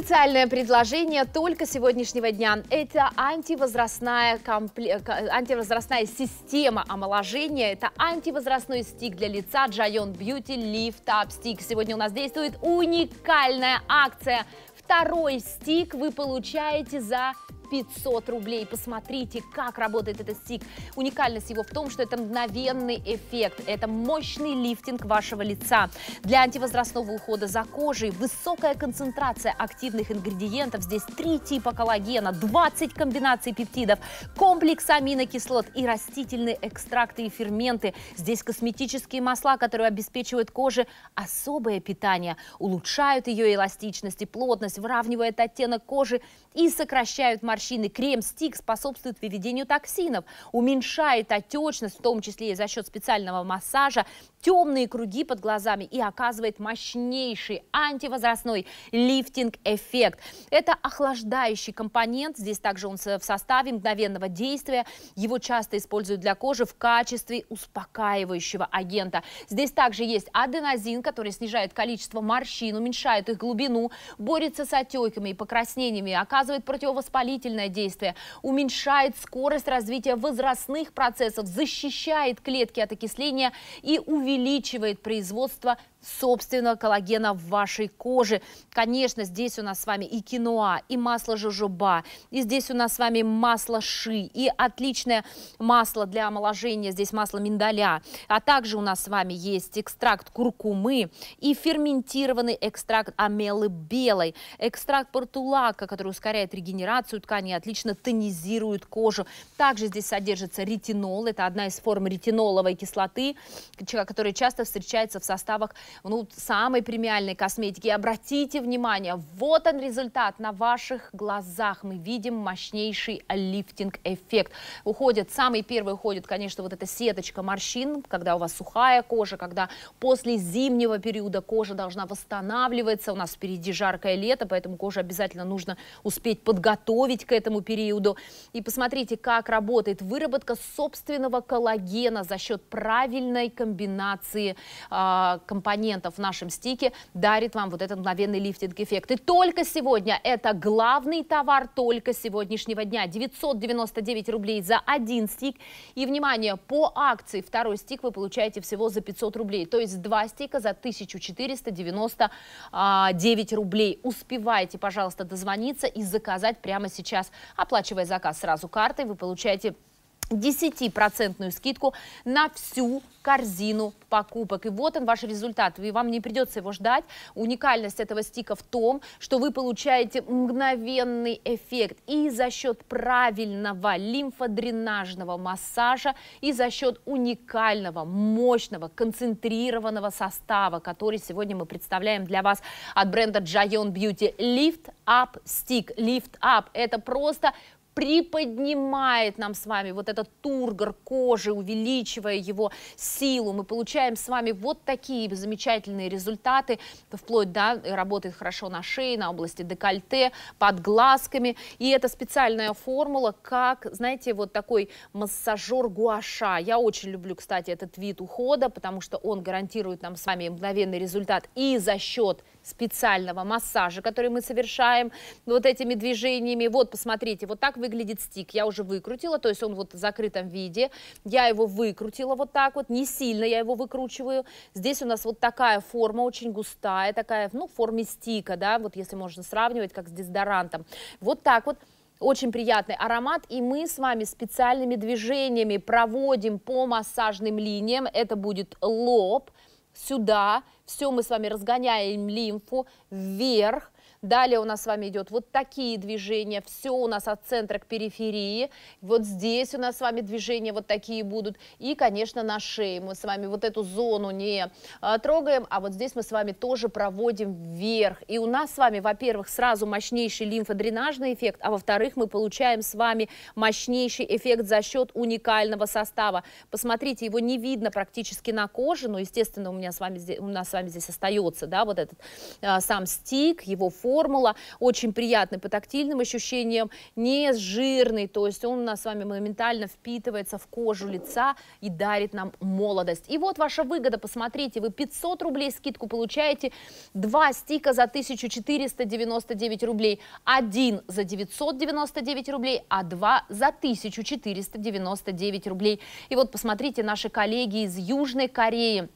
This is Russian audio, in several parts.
Специальное предложение только сегодняшнего дня. Это антивозрастная, компле... антивозрастная система омоложения. Это антивозрастной стик для лица Джайон Beauty Lift Up Stick. Сегодня у нас действует уникальная акция. Второй стик вы получаете за 500 рублей. Посмотрите, как работает этот стик. Уникальность его в том, что это мгновенный эффект. Это мощный лифтинг вашего лица. Для антивозрастного ухода за кожей высокая концентрация активных ингредиентов. Здесь три типа коллагена, 20 комбинаций пептидов, комплекс аминокислот и растительные экстракты и ферменты. Здесь косметические масла, которые обеспечивают коже особое питание, улучшают ее эластичность и плотность, выравнивают оттенок кожи и сокращают морщины морщины. Крем-стик способствует выведению токсинов, уменьшает отечность, в том числе и за счет специального массажа, темные круги под глазами и оказывает мощнейший антивозрастной лифтинг-эффект. Это охлаждающий компонент, здесь также он в составе мгновенного действия. Его часто используют для кожи в качестве успокаивающего агента. Здесь также есть аденозин, который снижает количество морщин, уменьшает их глубину, борется с отеками и покраснениями, оказывает противовоспалительный растворительное действие, уменьшает скорость развития возрастных процессов, защищает клетки от окисления и увеличивает производство собственного коллагена в вашей коже. Конечно, здесь у нас с вами и киноа, и масло жужуба, и здесь у нас с вами масло ши, и отличное масло для омоложения, здесь масло миндаля, а также у нас с вами есть экстракт куркумы и ферментированный экстракт амелы белой, экстракт портулака, который ускоряет регенерацию тканей, отлично тонизирует кожу. Также здесь содержится ретинол, это одна из форм ретиноловой кислоты, которая часто встречается в составах ну, самой премиальной косметики. И обратите внимание, вот он результат. На ваших глазах мы видим мощнейший лифтинг-эффект. Уходит, самый первый уходит, конечно, вот эта сеточка морщин, когда у вас сухая кожа, когда после зимнего периода кожа должна восстанавливаться. У нас впереди жаркое лето, поэтому кожу обязательно нужно успеть подготовить к этому периоду. И посмотрите, как работает выработка собственного коллагена за счет правильной комбинации э, компонентов компонентов в нашем стике дарит вам вот этот мгновенный лифтинг-эффект. И только сегодня это главный товар только сегодняшнего дня. 999 рублей за один стик. И, внимание, по акции второй стик вы получаете всего за 500 рублей. То есть два стика за 1499 рублей. Успевайте, пожалуйста, дозвониться и заказать прямо сейчас. Оплачивая заказ сразу картой, вы получаете 10% скидку на всю корзину покупок. И вот он ваш результат. И вам не придется его ждать. Уникальность этого стика в том, что вы получаете мгновенный эффект и за счет правильного лимфодренажного массажа, и за счет уникального, мощного, концентрированного состава, который сегодня мы представляем для вас от бренда Jayon Beauty Lift Up Stick. Lift Up – это просто приподнимает нам с вами вот этот тургор кожи, увеличивая его силу. Мы получаем с вами вот такие замечательные результаты, вплоть, да, работает хорошо на шее, на области декольте, под глазками. И это специальная формула, как, знаете, вот такой массажер гуаша. Я очень люблю, кстати, этот вид ухода, потому что он гарантирует нам с вами мгновенный результат и за счет специального массажа, который мы совершаем вот этими движениями. Вот, посмотрите, вот так выглядит стик. Я уже выкрутила, то есть он вот в закрытом виде. Я его выкрутила вот так вот, не сильно я его выкручиваю. Здесь у нас вот такая форма, очень густая, такая, ну, в форме стика, да, вот если можно сравнивать, как с дезодорантом. Вот так вот очень приятный аромат, и мы с вами специальными движениями проводим по массажным линиям. Это будет лоб, сюда, все мы с вами разгоняем лимфу вверх, Далее у нас с вами идет вот такие движения. Все у нас от центра к периферии. Вот здесь у нас с вами движения вот такие будут. И, конечно, на шее. Мы с вами вот эту зону не а, трогаем, а вот здесь мы с вами тоже проводим вверх. И у нас с вами, во-первых, сразу мощнейший лимфодренажный эффект, а во-вторых, мы получаем с вами мощнейший эффект за счет уникального состава. Посмотрите, его не видно практически на коже, но, естественно, у, меня с вами, у нас с вами здесь остается, да, вот этот а, сам стик, его форма, формула, очень приятный по тактильным ощущениям, не жирный, то есть он у нас с вами моментально впитывается в кожу лица и дарит нам молодость. И вот ваша выгода, посмотрите, вы 500 рублей скидку получаете, два стика за 1499 рублей, один за 999 рублей, а два за 1499 рублей. И вот посмотрите, наши коллеги из Южной Кореи,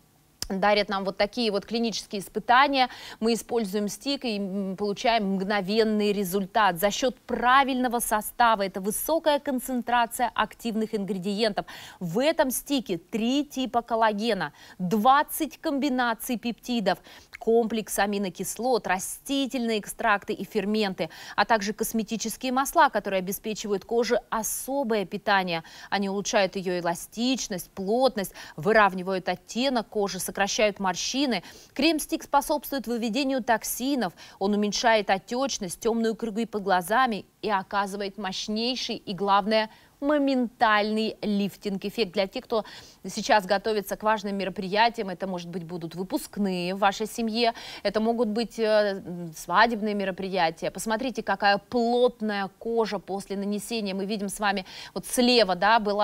дарят нам вот такие вот клинические испытания. Мы используем стик и получаем мгновенный результат. За счет правильного состава, это высокая концентрация активных ингредиентов. В этом стике три типа коллагена, 20 комбинаций пептидов, комплекс аминокислот, растительные экстракты и ферменты, а также косметические масла, которые обеспечивают коже особое питание. Они улучшают ее эластичность, плотность, выравнивают оттенок кожи, сокращают морщины. Крем-стик способствует выведению токсинов. Он уменьшает отечность, темную круги под глазами и оказывает мощнейший и, главное, моментальный лифтинг-эффект. Для тех, кто сейчас готовится к важным мероприятиям, это, может быть, будут выпускные в вашей семье, это могут быть э, свадебные мероприятия. Посмотрите, какая плотная кожа после нанесения. Мы видим с вами, вот слева, да, был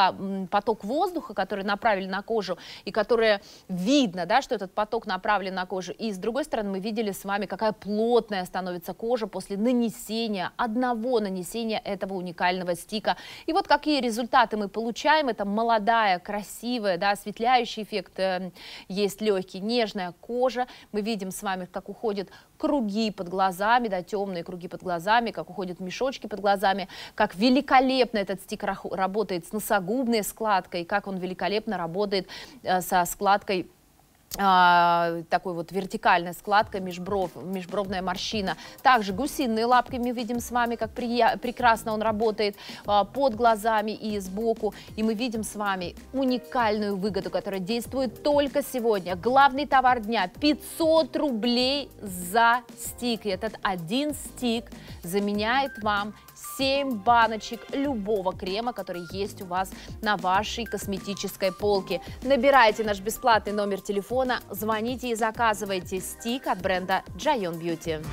поток воздуха, который направили на кожу, и которая видно, да, что этот поток направлен на кожу. И с другой стороны, мы видели с вами, какая плотная становится кожа после нанесения, одного нанесения этого уникального стика. И вот как какие результаты мы получаем. Это молодая, красивая, да, осветляющий эффект эм, есть легкий, нежная кожа. Мы видим с вами, как уходят круги под глазами, да, темные круги под глазами, как уходят мешочки под глазами, как великолепно этот стик работает с носогубной складкой, как он великолепно работает э, со складкой а, такой вот вертикальная складка, межбров, межбровная морщина. Также гусиные лапки мы видим с вами, как прия- прекрасно он работает а, под глазами и сбоку. И мы видим с вами уникальную выгоду, которая действует только сегодня. Главный товар дня – 500 рублей за стик. И этот один стик заменяет вам 7 баночек любого крема, который есть у вас на вашей косметической полке. Набирайте наш бесплатный номер телефона, звоните и заказывайте стик от бренда Jayon Beauty.